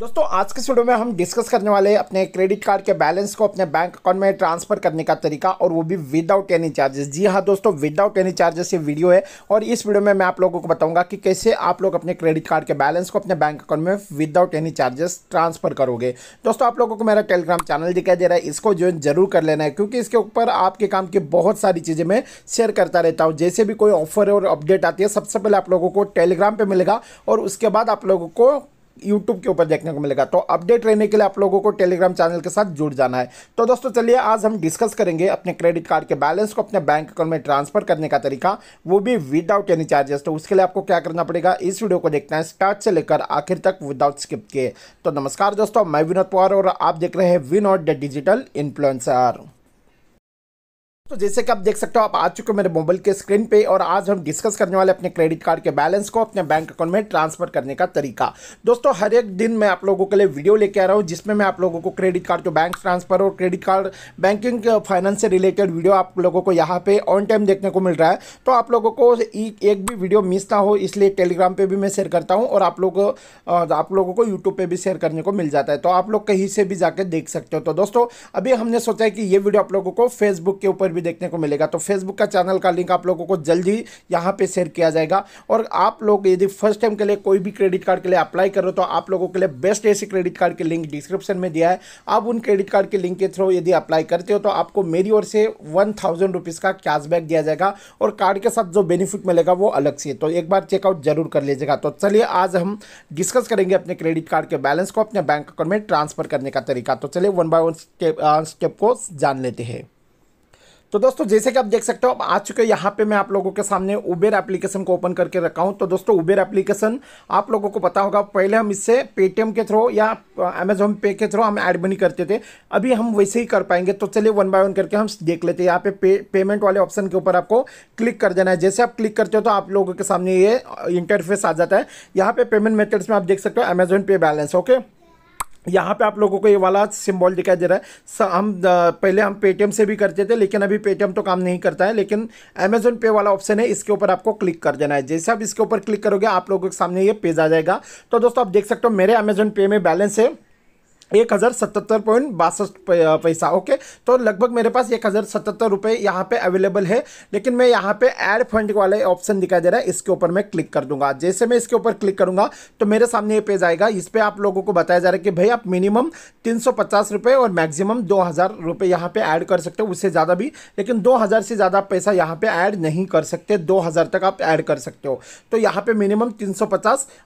दोस्तों आज के वीडियो में हम डिस्कस करने वाले हैं अपने क्रेडिट कार्ड के बैलेंस को अपने बैंक अकाउंट में ट्रांसफर करने का तरीका और वो भी विदाउट एनी चार्जेस जी हाँ दोस्तों विदाउट एनी चार्जेस ये वीडियो है और इस वीडियो में मैं आप लोगों को बताऊंगा कि कैसे आप लोग अपने क्रेडिट कार्ड के बैलेंस को अपने बैंक अकाउंट में विदाउट एनी चार्जेस ट्रांसफर करोगे दोस्तों आप लोगों को मेरा टेलीग्राम चैनल दिखाई दे रहा है इसको ज्वाइन जरूर कर लेना है क्योंकि इसके ऊपर आपके काम की बहुत सारी चीज़ें मैं शेयर करता रहता हूँ जैसे भी कोई ऑफर और अपडेट आती है सबसे पहले आप लोगों को टेलीग्राम पर मिलेगा और उसके बाद आप लोगों को यूट्यूब के ऊपर देखने को मिलेगा तो अपडेट रहने के लिए आप लोगों को टेलीग्राम चैनल के साथ जुड़ जाना है तो दोस्तों चलिए आज हम डिस्कस करेंगे अपने क्रेडिट कार्ड के बैलेंस को अपने बैंक अकाउंट में ट्रांसफर करने का तरीका वो भी विदाउट एनी चार्जेस तो उसके लिए आपको क्या करना पड़ेगा इस वीडियो को देखना है स्टार्ट से लेकर आखिर तक विदाउट स्किप किए तो नमस्कार दोस्तों मैं विनोद पवार और आप देख रहे हैं विनोद द डिजिटल इन्फ्लुएंसर तो जैसे कि आप देख सकते हो आप आ चुके हो मेरे मोबाइल के स्क्रीन पे और आज हम डिस्कस करने वाले अपने क्रेडिट कार्ड के बैलेंस को अपने बैंक अकाउंट में ट्रांसफर करने का तरीका दोस्तों हर एक दिन मैं आप लोगों के लिए वीडियो लेके आ रहा हूँ जिसमें मैं आप लोगों को क्रेडिट कार्ड जो बैंक ट्रांसफर और क्रेडिट कार्ड बैंकिंग फाइनेंस से रिलेटेड वीडियो आप लोगों को यहाँ पे ऑन टाइम देखने को मिल रहा है तो आप लोगों को एक भी वीडियो मिस ना हो इसलिए टेलीग्राम पर भी मैं शेयर करता हूँ और आप लोग आप लोगों को यूट्यूब पर भी शेयर करने को मिल जाता है तो आप लोग कहीं से भी जाकर देख सकते हो तो दोस्तों अभी हमने सोचा है कि ये वीडियो आप लोगों को फेसबुक के ऊपर भी देखने को मिलेगा तो फेसबुक का चैनल का लिंक आप लोगों को जल्द ही यहाँ पर शेयर किया जाएगा और आप लोग यदि फर्स्ट टाइम के लिए कोई भी क्रेडिट कार्ड के लिए अप्लाई करो तो आप लोगों के लिए बेस्ट ऐसी क्रेडिट कार्ड के लिंक डिस्क्रिप्शन में दिया है आप उन क्रेडिट कार्ड के लिंक के थ्रू यदि अप्लाई करते हो तो आपको मेरी ओर से वन थाउजेंड रुपीज़ का कैशबैक दिया जाएगा और कार्ड के साथ जो बेनिफिट मिलेगा वो अलग से तो एक बार चेकआउट जरूर कर लीजिएगा तो चलिए आज हम डिस्कस करेंगे अपने क्रेडिट कार्ड के बैलेंस को अपने बैंक अकाउंट में ट्रांसफर करने का तरीका तो चलिए वन बाय वन स्टेप को जान लेते हैं तो दोस्तों जैसे कि आप देख सकते हो अब आ चुके यहाँ पे मैं आप लोगों के सामने उबेर एप्लीकेशन को ओपन करके रखा हूँ तो दोस्तों उबेर एप्लीकेशन आप लोगों को पता होगा पहले हम इससे पेटीएम के थ्रू या अमेजोन पे के थ्रू हम ऐड मनी करते थे अभी हम वैसे ही कर पाएंगे तो चलिए वन बाय वन करके हम देख लेते हैं यहाँ पे, पे पेमेंट वाले ऑप्शन के ऊपर आपको क्लिक कर देना है जैसे आप क्लिक करते हो तो आप लोगों के सामने ये इंटरफेस आ जाता है यहाँ पे पेमेंट मेथड्स में आप देख सकते हो अमेजोन पे बैलेंस ओके यहाँ पे आप लोगों को ये वाला सिंबल दिखाई दे रहा है स, हम पहले हम पेटीएम से भी करते थे लेकिन अभी पेटीएम तो काम नहीं करता है लेकिन अमेजोन पे वाला ऑप्शन है इसके ऊपर आपको क्लिक कर देना है जैसे आप इसके ऊपर क्लिक करोगे आप लोगों के सामने ये पेज आ जाएगा तो दोस्तों आप देख सकते हो मेरे अमेजोन पे में बैलेंस है एक हज़ार सतहत्तर पॉइंट बासठ पैसा ओके तो लगभग मेरे पास एक हज़ार सतहत्तर रुपये यहाँ पर अवेलेबल है लेकिन मैं यहाँ पे ऐड फंड वाले ऑप्शन दिखाई दे रहा है इसके ऊपर मैं क्लिक कर दूंगा जैसे मैं इसके ऊपर क्लिक करूंगा तो मेरे सामने ये पेज आएगा इस पर आप लोगों को बताया जा रहा है कि भाई आप मिनिमम तीन और मैक्सिमम दो हज़ार रुपये यहाँ पर ऐड कर सकते हो उससे ज़्यादा भी लेकिन दो हज़ार से ज़्यादा पैसा यहाँ पर ऐड नहीं कर सकते दो हज़ार तक आप ऐड कर सकते हो तो यहाँ पर मिनिमम तीन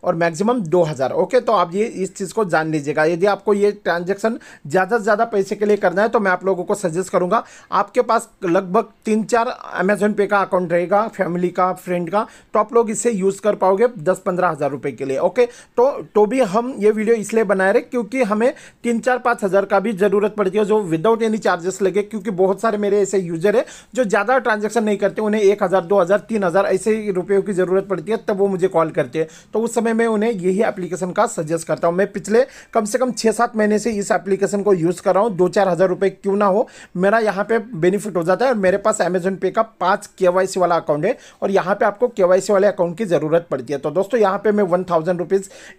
और मैक्सिमम दो ओके तो आप ये इस चीज़ को जान लीजिएगा यदि आपको ये ट्रांजेक्शन ज़्यादा से ज़्यादा पैसे के लिए करना है तो मैं आप लोगों को सजेस्ट करूँगा आपके पास लगभग तीन चार अमेजोन पे का अकाउंट रहेगा फैमिली का फ्रेंड का तो आप लोग इसे यूज़ कर पाओगे दस पंद्रह हज़ार रुपये के लिए ओके तो तो भी हम ये वीडियो इसलिए बनाए रहे क्योंकि हमें तीन चार पाँच हज़ार का भी ज़रूरत पड़ती है जो विदाउट एनी चार्जेस लगे क्योंकि बहुत सारे मेरे ऐसे यूजर है जो ज़्यादा ट्रांजेक्शन नहीं करते उन्हें एक हज़ार दो हज़ार तीन हज़ार ऐसे रुपयों की ज़रूरत पड़ती है तब वो मुझे कॉल करते हैं तो उस समय मैं उन्हें यही एप्लीकेशन का सजेस्ट करता हूँ मैं पिछले कम से कम छः सात महीने से इस एप्लीकेशन को यूज़ कर रहा हूँ दो चार हज़ार रुपये क्यों ना हो मेरा यहाँ पे बेनिफिट हो जाता है और मेरे पास अमेजोन पे का पाँच के वाला अकाउंट है और यहाँ पे आपको के वाले अकाउंट की ज़रूरत पड़ती है तो दोस्तों यहाँ पे मैं वन थाउजेंड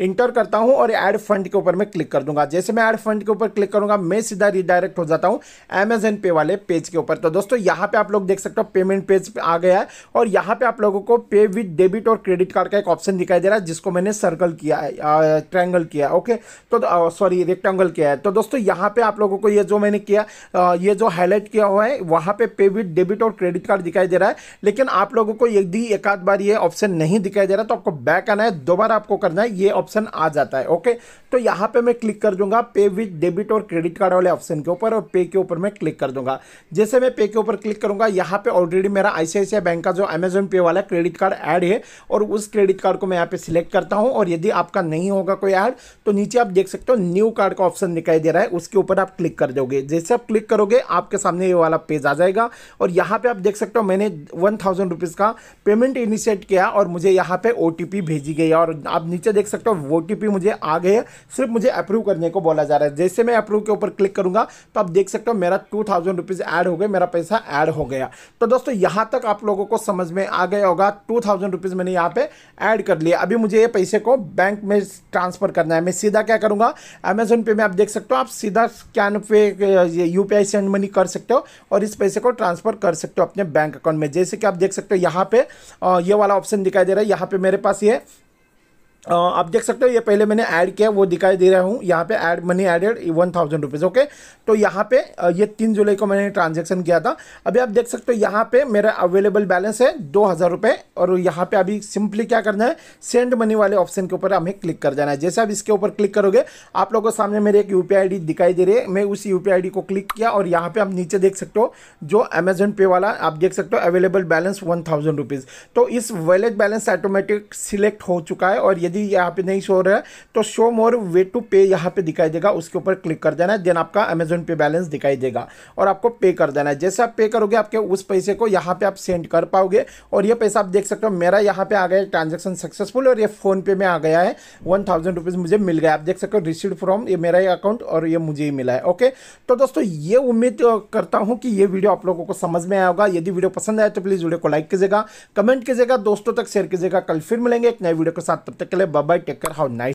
इंटर करता हूँ और एड फंड के ऊपर मैं क्लिक कर दूंगा जैसे मैं एड फंड के ऊपर क्लिक करूँगा मैं सीधा रिडायरेक्ट हो जाता हूँ अमेजन पे वाले पेज के ऊपर तो दोस्तों यहाँ पर आप लोग देख सकते हो पेमेंट पेज आ गया है और यहाँ पर आप लोगों को पे विद डेबिट और क्रेडिट कार्ड का एक ऑप्शन दिखाई दे रहा है जिसको मैंने सर्कल किया है ट्रैंगल किया ओके तो सॉरी रेक्टा रेक्टेंगल किया है तो दोस्तों यहाँ पे आप लोगों को ये जो मैंने किया ये जो हाईलाइट किया हुआ है वहाँ पे पे विथ डेबिट और क्रेडिट कार्ड दिखाई दे रहा है लेकिन आप लोगों को यदि एक आध बार ये ऑप्शन नहीं दिखाई दे रहा तो आपको बैक आना है दोबारा आपको करना है ये ऑप्शन आ जाता है ओके तो यहाँ पे मैं क्लिक कर दूंगा पे विथ डेबिट और क्रेडिट कार्ड वाले ऑप्शन के ऊपर और पे के ऊपर मैं क्लिक कर दूंगा जैसे मैं पे के ऊपर क्लिक करूंगा यहाँ पे ऑलरेडी मेरा आईसीआईसीआई बैंक का जो अमेजोन पे वाला क्रेडिट कार्ड ऐड है और उस क्रेडिट कार्ड को मैं यहाँ पे सिलेक्ट करता हूँ और यदि आपका नहीं होगा कोई ऐड तो नीचे आप देख सकते हो न्यू कार्ड एक ऑप्शन दिखाई दे रहा है उसके ऊपर आप क्लिक कर दोगे जैसे आप क्लिक करोगे आपके सामने ये वाला पेज आ जाएगा और यहाँ पे आप देख सकते हो मैंने वन थाउजेंड रुपीज़ का पेमेंट इनिशिएट किया और मुझे यहाँ पे ओ भेजी गई और आप नीचे देख सकते हो ओ मुझे आ गए सिर्फ मुझे अप्रूव करने को बोला जा रहा है जैसे मैं अप्रूव के ऊपर क्लिक करूँगा तो आप देख सकते हो मेरा टू थाउजेंड ऐड हो गए मेरा पैसा ऐड हो गया तो दोस्तों यहाँ तक आप लोगों को समझ में आ गया होगा टू थाउजेंड मैंने यहाँ पर ऐड कर लिया अभी मुझे ये पैसे को बैंक में ट्रांसफ़र करना है मैं सीधा क्या करूँगा अमेजोन पे पे में आप देख सकते हो आप सीधा स्कैन पे यू पी सेंड मनी कर सकते हो और इस पैसे को ट्रांसफ़र कर सकते हो अपने बैंक अकाउंट में जैसे कि आप देख सकते हो यहाँ पे ये वाला ऑप्शन दिखाई दे रहा है यहाँ पे मेरे पास ये आप देख सकते हो ये पहले मैंने ऐड किया वो दिखाई दे रहा हूँ यहाँ पे add money added one thousand rupees okay तो यहाँ पे ये तीन जुलाई को मैंने ट्रांजैक्शन किया था अभी आप देख सकते हो यहाँ पे मेरा अवेलेबल बैलेंस है दो हज़ार रुपये और यहाँ पे अभी सिंपली क्या करना है सेंड मनी वाले ऑप्शन के ऊपर हमें क्लिक कर जाना है जैसे आप इसके ऊपर क्लिक करोगे आप लोगों के सामने मेरे एक यू पी दिखाई दे रही है मैं उस यू पी को क्लिक किया और यहाँ पर आप नीचे देख सकते हो जो अमेजन पे वाला आप देख सकते हो available balance one thousand rupees तो इस वैलेट बैलेंस ऑटोमेटिक सिलेक्ट हो चुका है और ये यदि यहाँ पे नहीं शो रहा है तो शो मोर वे टू पे यहाँ पे दिखाई देगा उसके ऊपर क्लिक कर देना है देन आपका अमेजोन पे बैलेंस दिखाई देगा और आपको पे कर देना है जैसे आप पे करोगे आपके उस पैसे को यहाँ पे आप सेंड कर पाओगे और ये पैसा आप देख सकते हो मेरा यहाँ पे आ गया ट्रांजेक्शन सक्सेसफुल और ये फ़ोनपे में आ गया है वन थाउजेंड रुपीज़ मुझे मिल गया आप देख सकते हो रिसीव फ्रॉम ये मेरा ही अकाउंट और ये मुझे ही मिला है ओके तो दोस्तों ये उम्मीद करता हूँ कि ये वीडियो आप लोगों को समझ में आएगा यदि वीडियो पसंद आया तो प्लीज़ वीडियो को लाइक कीजिएगा कमेंट कीजिएगा दोस्तों तक शेयर कीजिएगा कल फिर मिलेंगे एक नए वीडियो के साथ तब तक के bye bye take care how nice